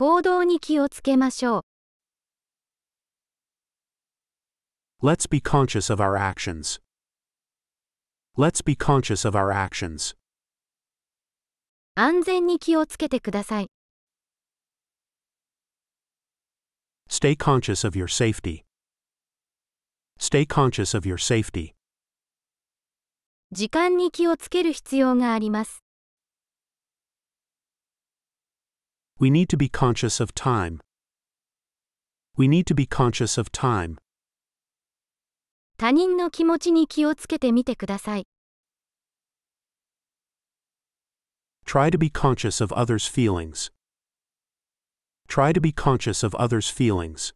行動に気をつけましょう。Let's be conscious of our actions. Let's be conscious of our actions. 安全に気をつけてください。Stay conscious of your safety. Stay conscious of your safety. 時間に気をつける必要があります。We need to be conscious of time. We need to be conscious of time. 他人の気持ちに気をつけてみてください。Try to be conscious of others' feelings. Try to be conscious of others' feelings.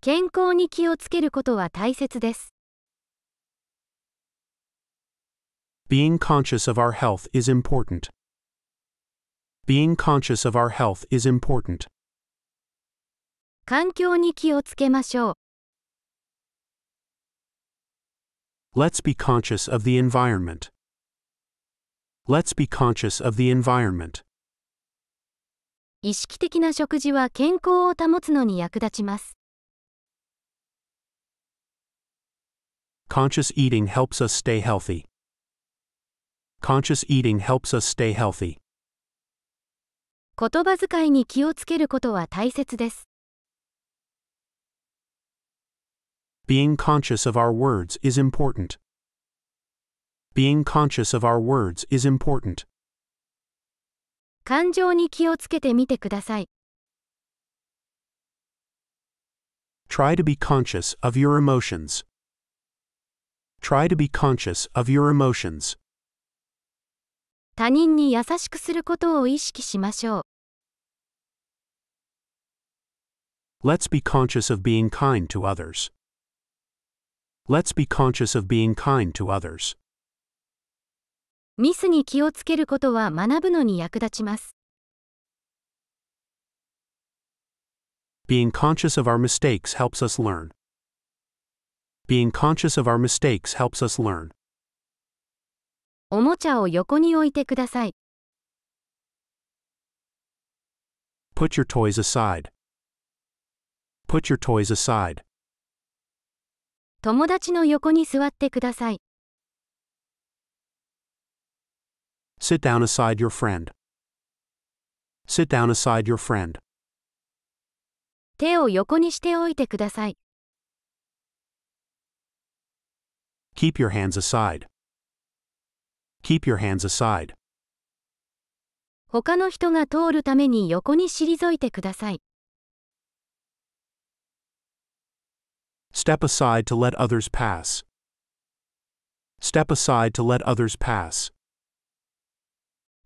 健康に気をつけることは大切です。Being conscious of our health is important. Being conscious of our health is important. 環境に気をつけましょう。Let's be conscious of the environment. Let's be conscious of the environment. 意識的な食事は健康を保つのに役立ちます。Conscious eating helps us stay healthy. Conscious eating helps us stay healthy. 言葉遣いに気をつけることは大切です。Being conscious of our words is important. Being conscious of our words is important. 感情に気をつけてみてください。Try to be conscious of your emotions. Try to be conscious of your emotions. 他人に優しくすることを意識しましょう。Let's be conscious of being kind to others. Let's be conscious of being kind to others. ミスに気をつけることは学ぶのに役立ちます。Being conscious of our mistakes helps us learn. Being conscious of our mistakes helps us learn. おもちゃを横に置いてください。Put your toys aside. Put your toys aside. 友達の横に座ってください。Sit down aside your friend. Sit down aside your friend. 手を横にしておいてください。Keep your hands aside. Keep your hands aside. 他の人が通るために横に退いてください。Step aside to let others pass. Step aside to let others pass.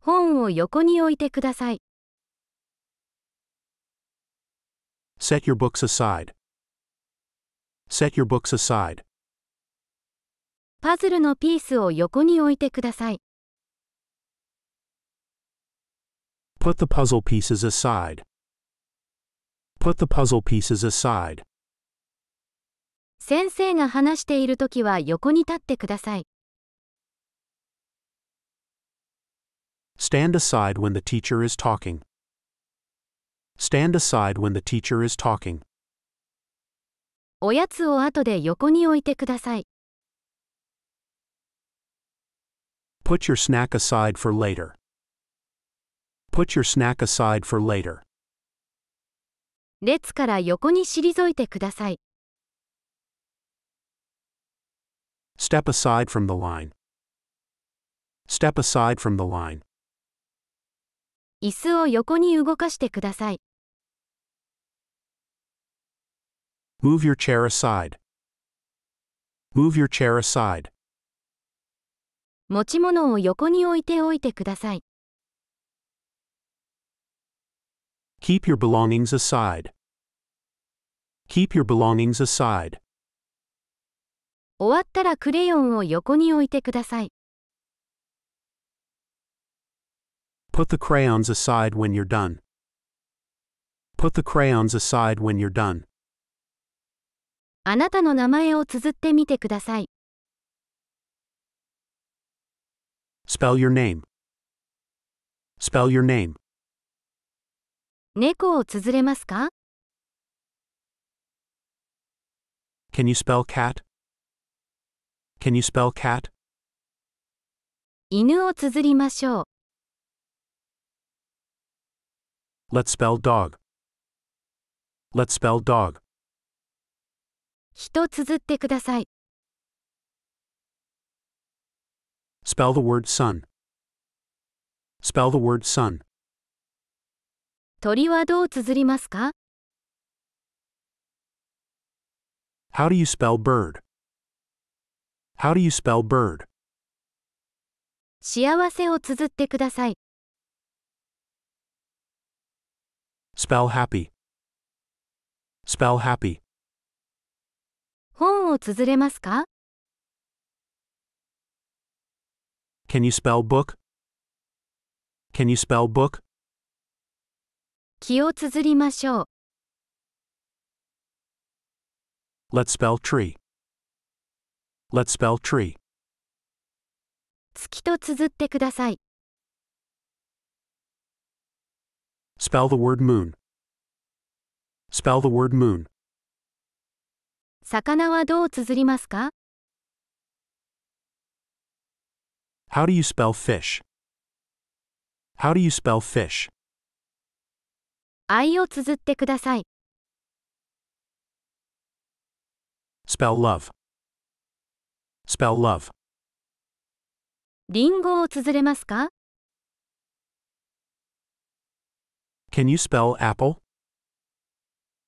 本を横に置いてください。Set your books aside. Set your books aside. パズルのピースを横に置いてください。Put the puzzle pieces aside. Put the puzzle pieces aside. 先生が話しているときは横に立ってください。Stand aside when the teacher is talking. Stand aside when the teacher is talking. おやつを後で横に置いてください。Put your snack aside for later. Put your snack aside for later. 列から横に退いてください。Step aside from the line. Step aside from the line. 椅子を横に動かしてください。Move your chair aside. Move your chair aside. 持ち物を横に置いておいてください。Keep your belongings aside. Keep your belongings aside. 終わったらクレヨンを横に置いてください。Put the crayons aside when you're done. Put the crayons aside when you're done. あなたの名前を綴ってみてください。Spell your name. Spell your name. 猫を綴れますか Can you spell cat? Can you spell cat? 犬を綴りましょう。Let's spell dog. Let's spell dog. 人綴ってください。Spell the word sun. Spell the word sun. 鳥はどう綴りますか How do you spell bird? How do you spell bird? 幸せを綴ってください。Spell happy. Spell happy. 本を綴れますか Can you spell book? Can you spell book? 気を綴りましょう。Let's spell tree. Let's spell tree. 月とつづってください。Spell the word moon. Spell the word moon. 魚はどうつづりますか How do you spell fish? How do you spell fish? Spell love. Spell love. リンゴを綴れますか Can you spell apple?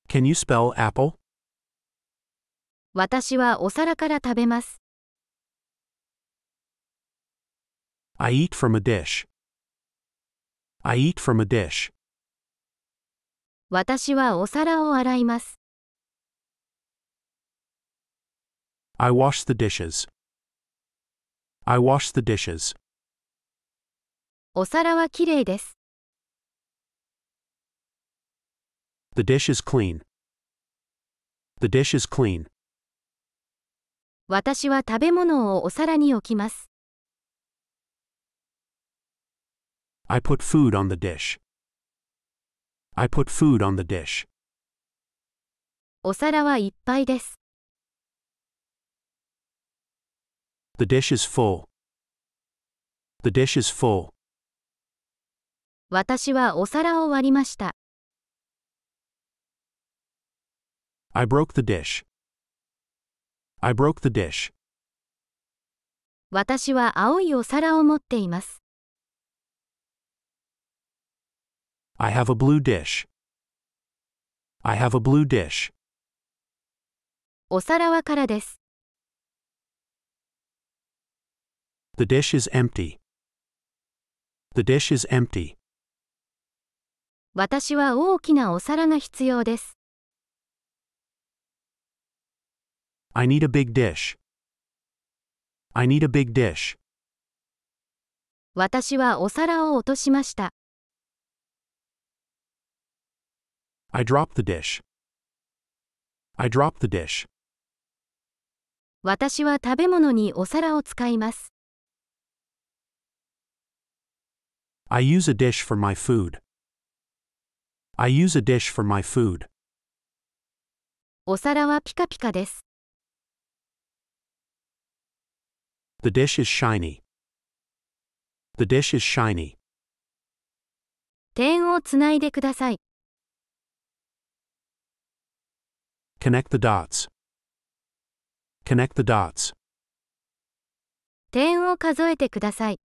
Can you spell apple? 私はお皿から食べます。I eat from a dish. I eat from a dish. 私はお皿を洗います。I wash the dishes. I wash the dishes. お皿はきれいです。The dish is clean. The dish is clean. 私は食べ物をお皿に置きます。I put food on the dish. I put food on the dish. お皿はいっぱいです。The dish is full. The dish is full. 私はお皿を割りました。I broke the dish. I broke the dish. 私は青いお皿を持っています。I have a blue dish. I have a blue dish. お皿は空です。The dish is empty. The dish is empty. 私は大きなお皿が必要です。I need a big dish. I need a big dish. 私はお皿を落としました。I drop the dish. I drop the dish. 私は食べ物にお皿を使います。I use a dish for my food. I use a dish for my food. お皿はピカピカです。The dish is shiny. The dish is shiny. 点をつないでください。Connect the dots. Connect the dots. 点を数えてください。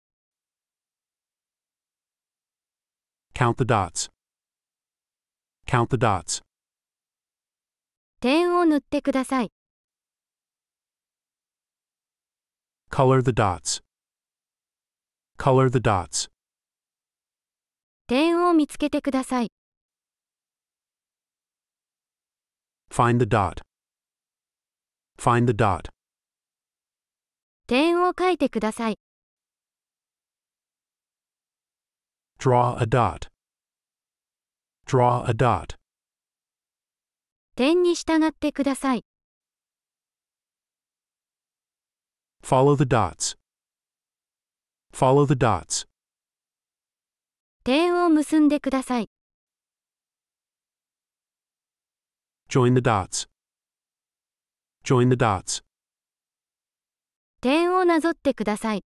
Count the dots. Count the dots. 点を塗ってください。Color the dots. Color the dots. 点を見つけてください。Find the dot. Find the dot. 点を書いてください。Draw a dot. Draw a dot. 点に従ってください。Follow the dots. Follow the dots. 点を結んでください。Join the dots. Join the dots. 点をなぞってください。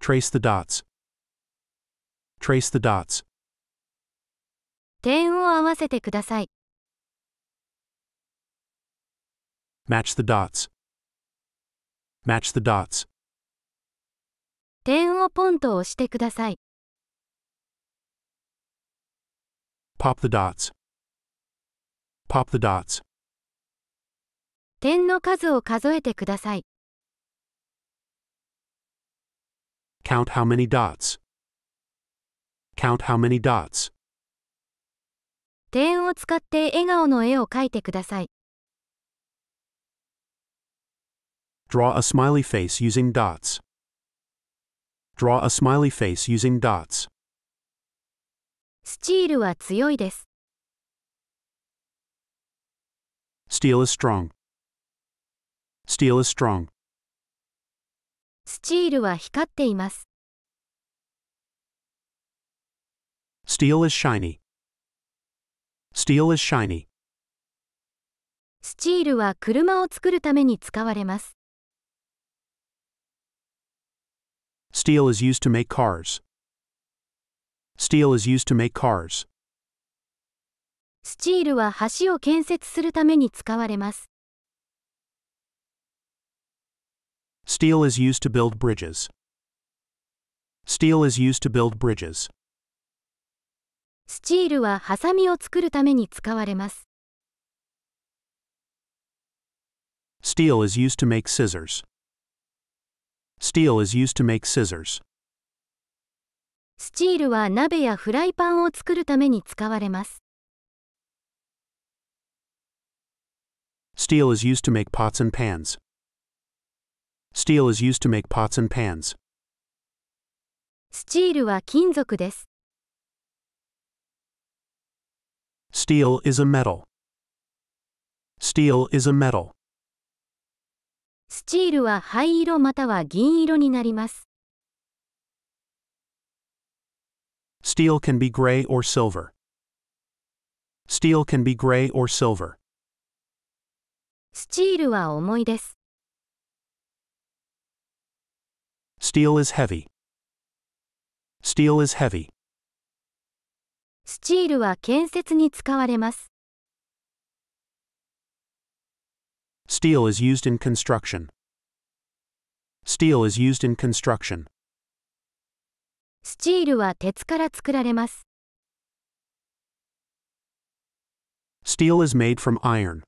Trace the dots. Trace the dots. 点を合わせてください。Match the dots. Match the dots. 点をポンと押してください。Pop the dots. Pop the dots. 点の数を数えてください。Count how many dots. Count how many dots. 点を使って笑顔の絵を描いてください。Draw a smiley face using dots. Draw a smiley face using dots. スチールは強いです。Steel is strong. Steel is strong. スチールは光っています。Steel is shiny. Steel is shiny. スチールは車を作るために使われます。Steel is used to make cars. Steel is used to make cars. スチールは橋を建設するために使われます。Steel is used to build bridges. Steel is used to build bridges. スチールはハサミを作るために使われます。Steel is used to make scissors. Steel is used to make scissors. スチールは鍋やフライパンを作るために使われます。Steel is used to make pots and pans. Steel is used to make pots and pans. スチールは金属です。Steel is a metal. Steel is a metal. スチールは灰色または銀色になります。Steel can be gray or silver. Steel can be gray or silver. Steel is heavy. Steel is heavy. Steel is used in construction. Steel is used in construction. スチールは鉄から作られます。Steel is made from iron.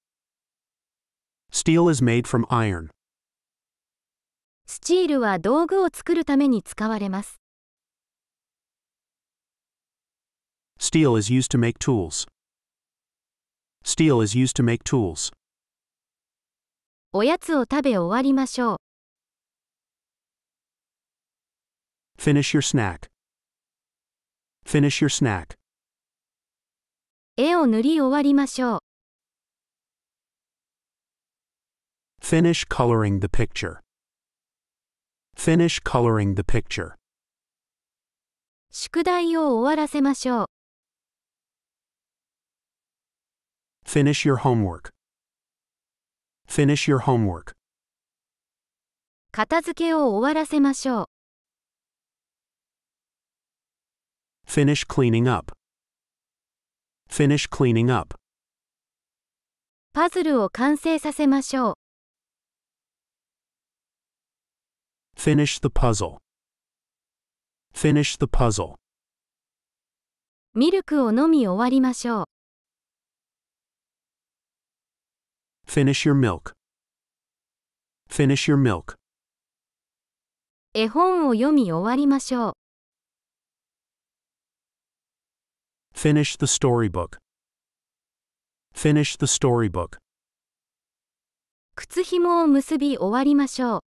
Steel is made from iron. スチールは道具を作るために使われます。Steel is used to make tools. Steel is used to make tools. おやつを食べ終わりましょう。Finish your snack. Finish your snack. 絵を塗り終わりましょう。Finish coloring the picture. Finish coloring the picture. 宿題を終わらせましょう。Finish your homework. Finish your homework. 片付けを終わらせましょう。Finish cleaning up. Finish cleaning up. パズルを完成させましょう。Finish the puzzle. Finish the puzzle. ミルクを飲み終わりましょう。Finish your milk. Finish your milk. 絵本を読み終わりましょう。Finish the storybook. Finish the storybook. 靴紐を結び終わりましょう。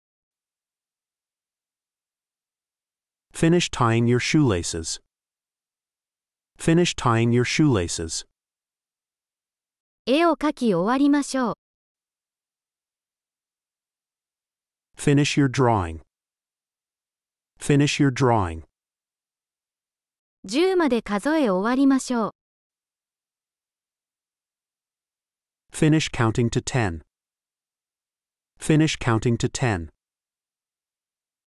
Finish tying your shoelaces. Finish tying your shoelaces. 絵を描き終わりましょう。Finish your drawing. Finish your drawing. 10まで数え終わりましょう。Finish counting to 10. Finish counting to 10.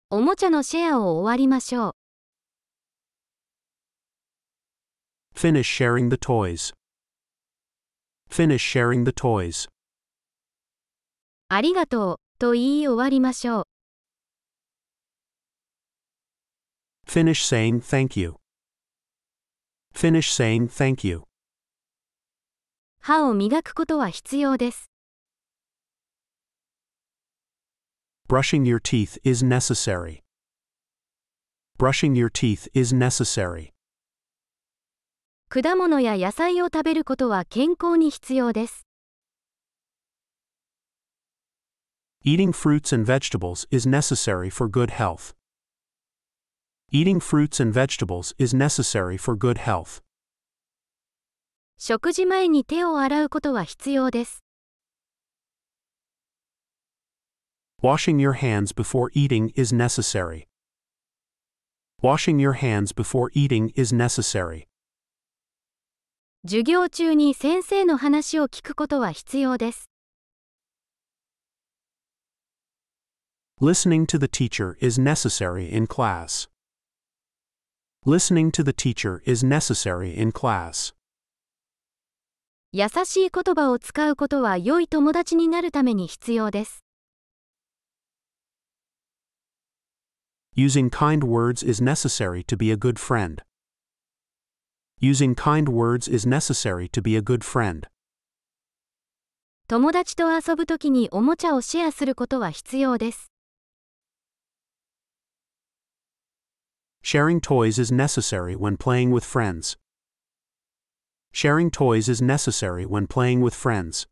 おもちゃのシェアを終わりましょう。Finish sharing the toys. Finish sharing the toys. ありがとうと言い終わりましょう。Finish saying thank you. Finish saying thank you. 歯を磨くことは必要です。Brushing your teeth is necessary. Brushing your teeth is necessary. 果物や野菜を食べることは健康に必要です。Eating fruits and vegetables is necessary for good health. Eating fruits and vegetables is necessary for good health. 食事前に手を洗うことは必要です。Washing your hands before eating is necessary. Washing your hands before eating is necessary. 授業中に先生の話を聞くことは必要です。Listening to the teacher is necessary in class. Listening to the teacher is necessary in class. 優しい言葉を使うことは良い友達になるために必要です。Using kind words is necessary to be a good friend. Using kind words is necessary to be a good friend. 友達と遊ぶときにおもちゃをシェアすることは必要です。Sharing toys is necessary when playing with friends. Sharing toys is necessary when playing with friends.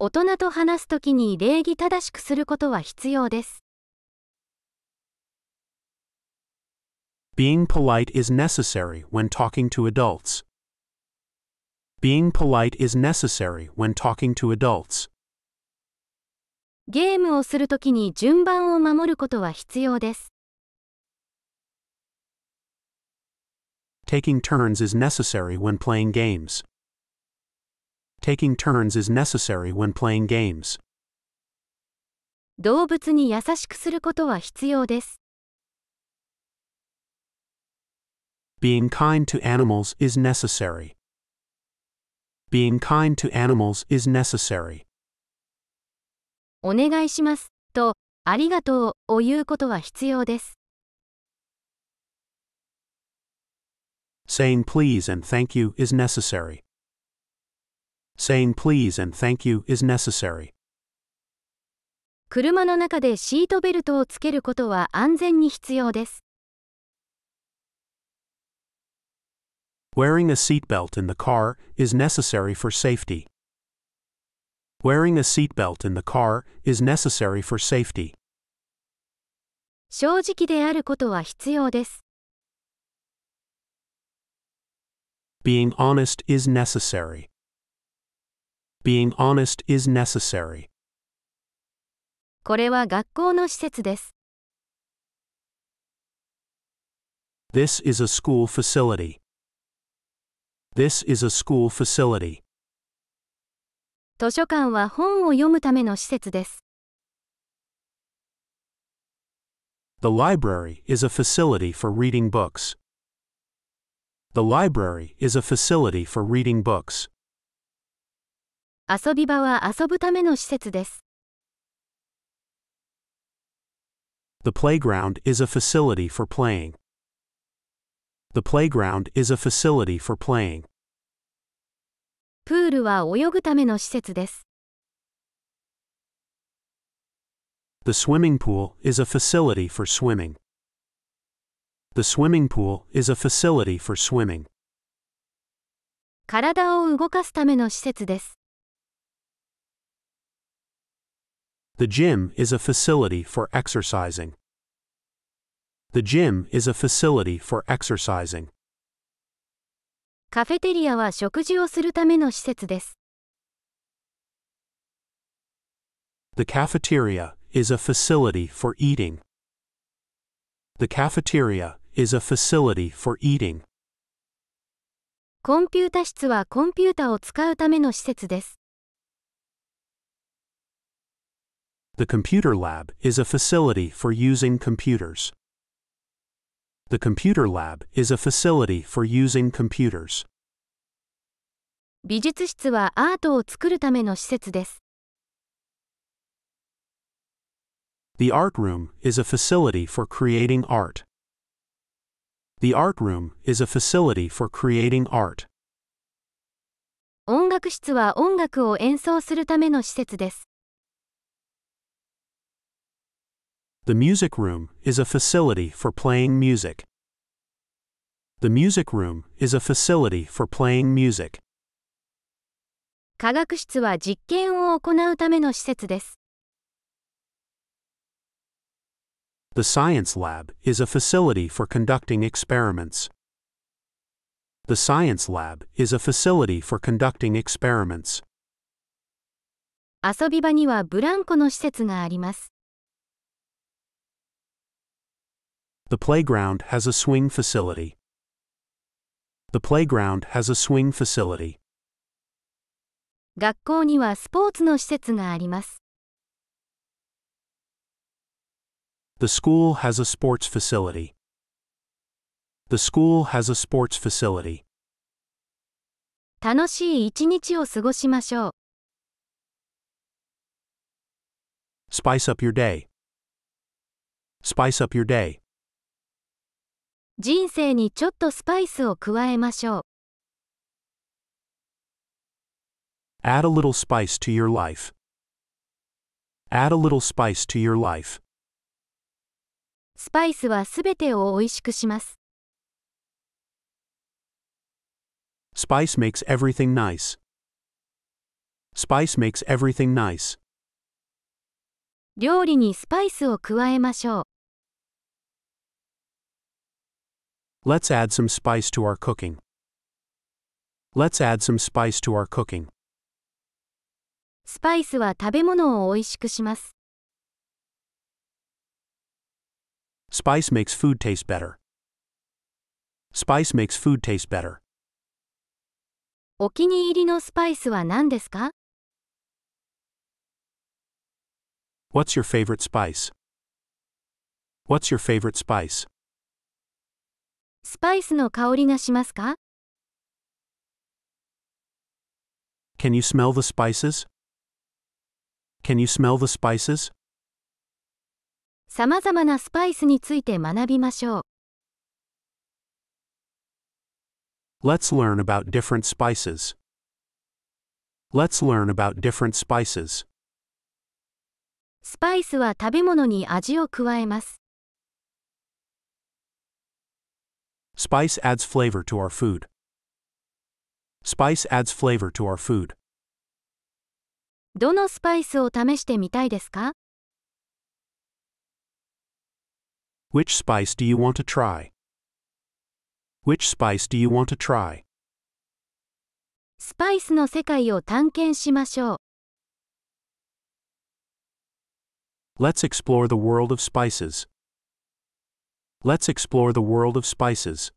大人と話すときに礼儀正しくすることは必要です。Being polite is necessary when talking to adults. Being polite is necessary when talking to adults. ゲームをするときに順番を守ることは必要です。Taking turns is necessary when playing games. Taking turns is necessary when playing games. 動物に優しくすることは必要です。Being kind to animals is necessary. Being kind to animals is necessary. お願いしますと、ありがとうを言うことは必要です。Saying please and thank you is necessary. Saying please and thank you is necessary. 車の中でシートベルトをつけることは安全に必要です。Wearing a seatbelt in the car is necessary for safety. Wearing a seatbelt in the car is necessary for safety. 正直であることは必要です。Being honest is necessary. Being honest is necessary. これは学校の施設です。This is a school facility. This is a school facility. 図書館は本を読むための施設です。The library is a facility for reading books. The library is a facility for reading books. 遊び場は遊ぶための施設です。The playground is a facility for playing. The playground is a facility for playing. プールは泳ぐための施設です。The swimming pool is a facility for swimming. The swimming pool is a facility for swimming. 体を動かすための施設です。The gym is a facility for exercising. The gym is a facility for exercising. カフェテリアは食事をするための施設です。The cafeteria is a facility for eating. The cafeteria is a facility for eating. コンピュータ室はコンピュータを使うための施設です。The computer lab is a facility for using computers. The computer lab is a facility for using computers. 美術室はアートを作るための施設です。The art room is a facility for creating art. The art room is a facility for creating art. 音楽室は音楽を演奏するための施設です。The music room is a facility for playing music. The music room is a facility for playing music. 科学室は実験を行うための施設です。The Science Lab is a facility for conducting experiments. The Science Lab is a facility for conducting experiments. 遊び場にはブランコの施設があります。The playground has a swing facility. The playground has a swing facility. 学校にはスポーツの施設があります。The school has a sports facility. The school has a sports facility. 楽しい一日を過ごしましょう。Spice up your day. Spice up your day. 人生にちょっとスパイスを加えましょう。Add a little spice to your life. Add a little spice to your life. スパイスはすべてを美味しくします。Spice makes everything nice. Spice makes everything nice. 料理にスパイスを加えましょう。Let's add some spice to our cooking. Let's add some spice to our cooking. スパイスは食べ物を美味しくします。Spice makes food taste better. Spice makes food taste better. お気に入りのスパイスは何ですか What's your favorite spice? What's your favorite spice? スパイスの香りがしますか Can you smell the spices? Can you smell the spices? さまざまなスパイスについて学びましょう。Let's learn about different spices. Let's learn about different spices. スパイスは食べ物に味を加えます。Spice adds flavor to our food. Spice adds flavor to our food. どのスパイスを試してみたいですか Which spice do you want to try? Which spice do you want to try? スパイスの世界を探検しましょう。Let's explore the world of spices. Let's explore the world of spices.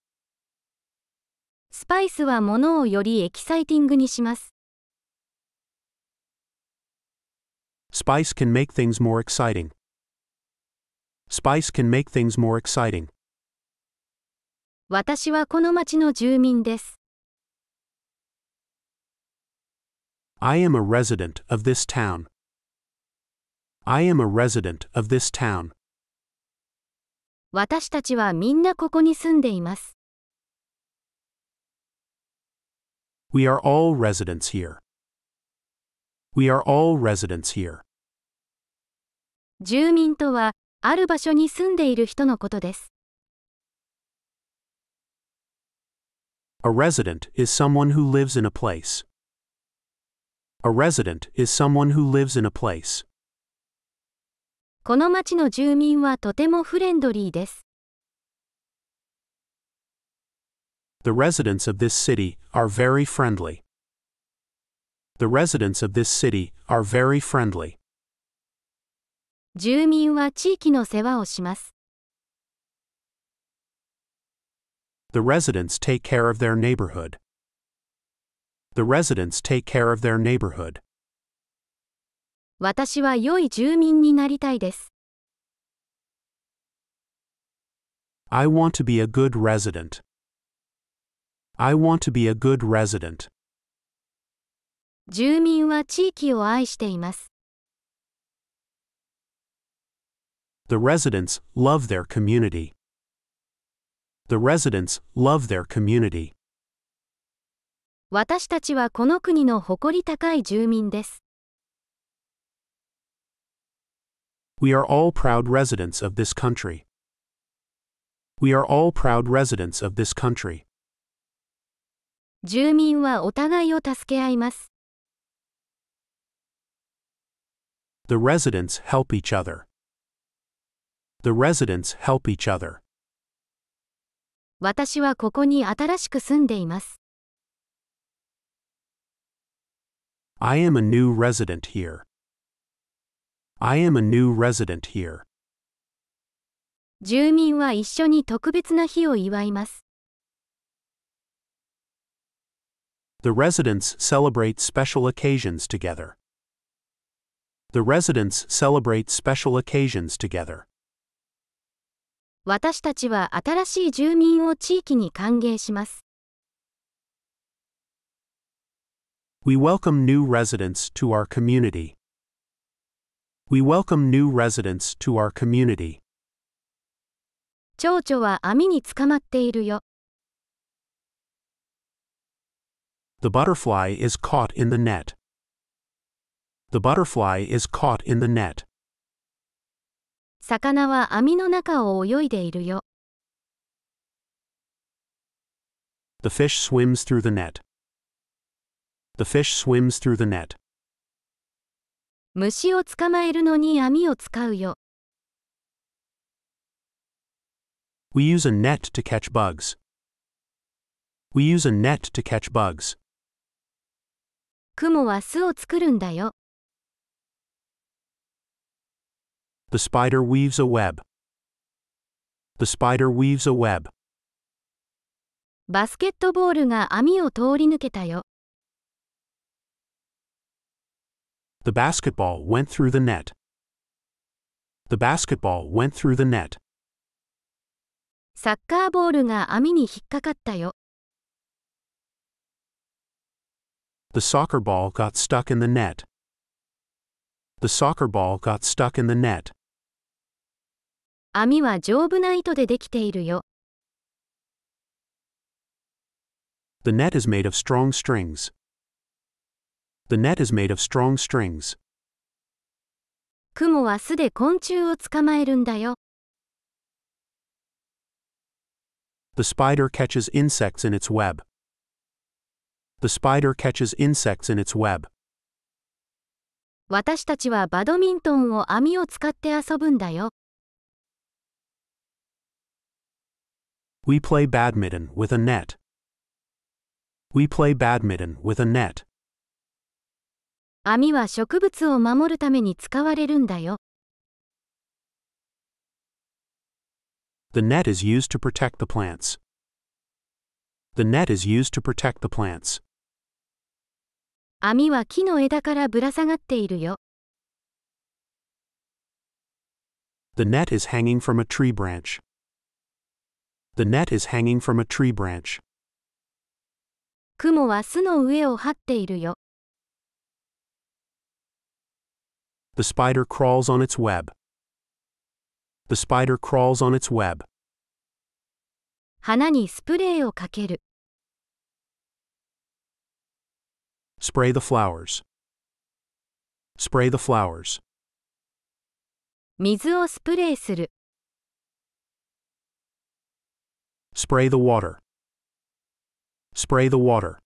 Spice can make things more exciting. Spice can make things more exciting. 私はこの町の住民です。I am a resident of this town. I am a resident of this town. 私たちはみんなここに住んでいます。We are all residents here. We are all residents here. 住民とはある場所に住んでいる人のことです。A resident is someone who lives in a place. A resident is someone who lives in a place. この町の住民はとてもフレンドリーです。The residents of this city are very friendly. The residents of this city are very friendly. 住民は地域の世話をします。The residents take care of their neighborhood. The residents take care of their neighborhood. 私は良い住民になりたいです。I want to be a good resident. I want to be a good resident. 住民は地域を愛しています。The residents love their community. The residents love their community. 私たちはこの国の誇り高い住民です。We are all proud residents of this country. We are all proud residents of this country. 住民はお互いを助け合います。The residents help each other. The residents help each other. 私はここに新しく住んでいます。I am a new resident here. I am a new resident here. 住民は一緒に特別な日を祝います。The residents celebrate special occasions together. The residents celebrate special occasions together. 私たちは新しい住民を地域に歓迎します。We welcome new residents to our community. We welcome new residents to our community. は網につかまっているよ。The butterfly is caught in the net. The butterfly is caught in the net. 魚は網の中を泳いでいるよ。The fish swims through the net. The fish swims through the net. 虫を捕まえるのに網を使うよ。We use a net to catch bugs. We use a net to catch bugs. 雲は巣を作るんだよ。The spider weaves a web. The spider weaves a web. バスケットボールが網を通り抜けたよ。The basketball went through the net. The basketball went through the net. サッカーボールが網に引っかかったよ。The soccer ball got stuck in the net. The soccer ball got stuck in the net. 網は丈夫な糸でできているよ。The net is made of strong strings. The net is made of strong strings. 雲は巣で昆虫を捕まえるんだよ。The spider catches insects in its web. The spider catches insects in its web. 私たちはバドミントンを網を使って遊ぶんだよ。We play badminton with a net. We play badminton with a net. 網は植物を守るために使われるんだよ。The net is used to protect the plants. The net is used to protect the plants. 網は木の枝からぶら下がっているよ。The net is hanging from a tree branch. The net is hanging from a tree branch. The spider crawls on its web. The spider crawls on its web. Spray the flowers. Spray the flowers. 水をスプレーする。Spray the water. Spray the water.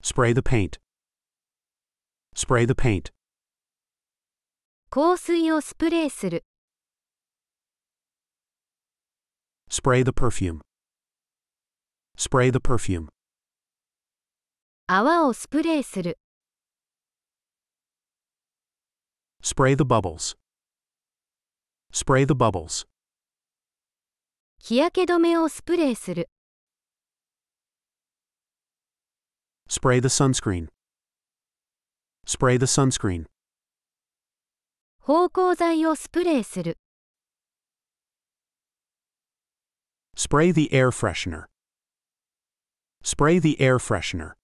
Spray the paint. Spray the paint. Spray the perfume. Spray the perfume. 泡をスプレーする。Spray the bubbles. Spray the bubbles. 日焼け止めをスプレーする。Spray the sunscreen. Spray the sunscreen. 芳香剤をスプレーする。Spray the air freshener. Spray the air freshener.